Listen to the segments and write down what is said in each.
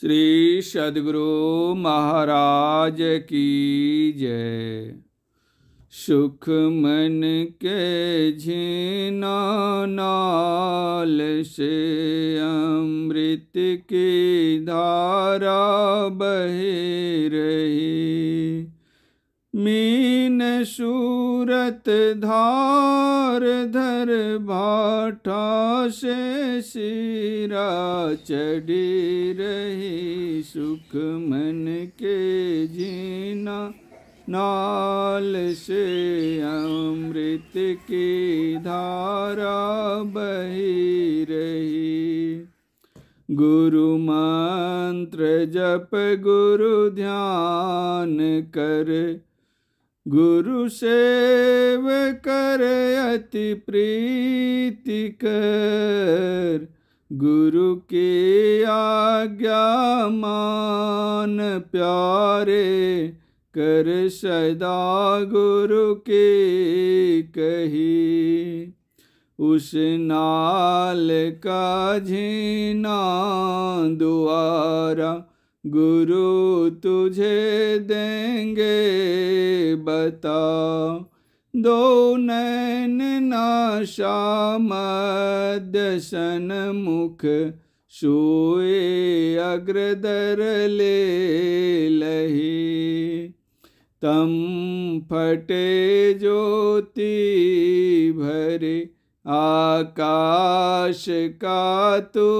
श्री सदगुरु महाराज की जय सुख मन के झीना नाल से अमृत की धारा बह रही मीन सूरत धार धर भाठा से सिरा चढ़ी रही सुख मन के जीना नाल से अमृत की धारा बही रही गुरु मंत्र जप गुरु ध्यान कर गुरु सेव कर अति प्रीति कर गुरु की आज्ञा मान प्यारे कर सदा गुरु के कही उस नाल का झीना दुआरा गुरु तुझे देंगे बता दो नैन नाशा मदशन मुख सोए अग्रदर ले लही तम फटे ज्योति भरे आकाश का तू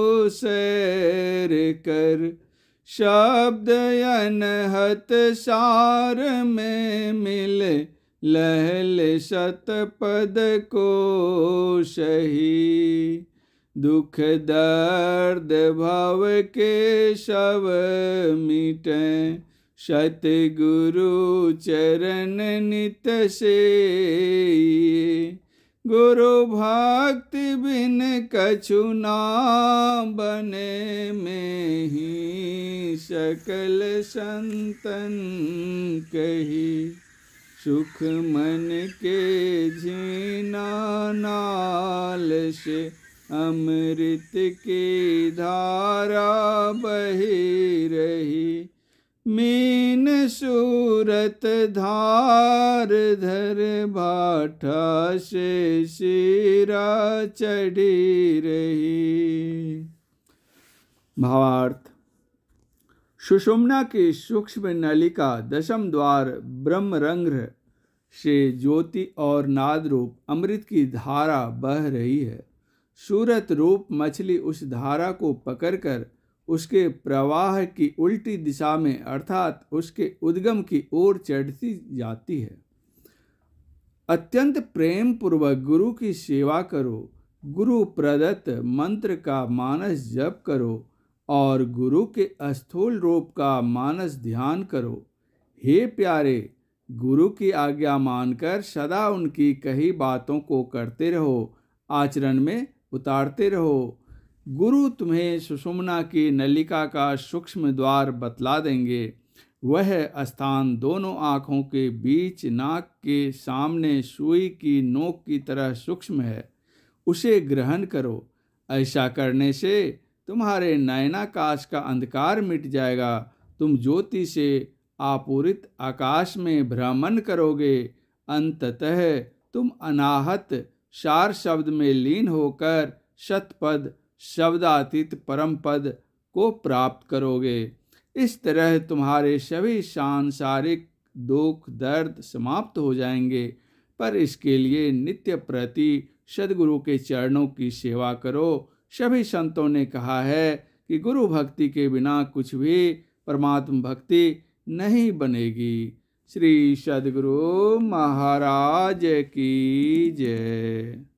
सैर कर शब्द अनहत सार में मिले लहल शत पद को सही दुख दर्द भाव के शव मिटे सत गुरु चरण नित से गुरु भक्ति बिन कछु ना बने में ही सकल संतन कही सुख मन के जीना नाल से अमृत की धारा बही रही सूरत धार धर भाठा से सिरा चढ़ी रही भावार्थ सुषुम्ना की सूक्ष्म नलिका दशम द्वार ब्रह्मरंग्र से ज्योति और नाद रूप अमृत की धारा बह रही है सूरत रूप मछली उस धारा को पकड़कर उसके प्रवाह की उल्टी दिशा में अर्थात उसके उद्गम की ओर चढ़ती जाती है अत्यंत प्रेम पूर्वक गुरु की सेवा करो गुरु प्रदत्त मंत्र का मानस जप करो और गुरु के स्थूल रूप का मानस ध्यान करो हे प्यारे गुरु की आज्ञा मानकर सदा उनकी कही बातों को करते रहो आचरण में उतारते रहो गुरु तुम्हें सुषुमना की नलिका का सूक्ष्म द्वार बतला देंगे वह स्थान दोनों आँखों के बीच नाक के सामने सुई की नोक की तरह सूक्ष्म है उसे ग्रहण करो ऐसा करने से तुम्हारे नयनाकाश का अंधकार मिट जाएगा तुम ज्योति से आपूरित आकाश में भ्रमण करोगे अंततः तुम अनाहत शार शब्द में लीन होकर शतपद शब्दातीत परम पद को प्राप्त करोगे इस तरह तुम्हारे सभी सांसारिक दुख दर्द समाप्त हो जाएंगे पर इसके लिए नित्य प्रति सदगुरु के चरणों की सेवा करो सभी संतों ने कहा है कि गुरु भक्ति के बिना कुछ भी परमात्म भक्ति नहीं बनेगी श्री सदगुरु महाराज की जय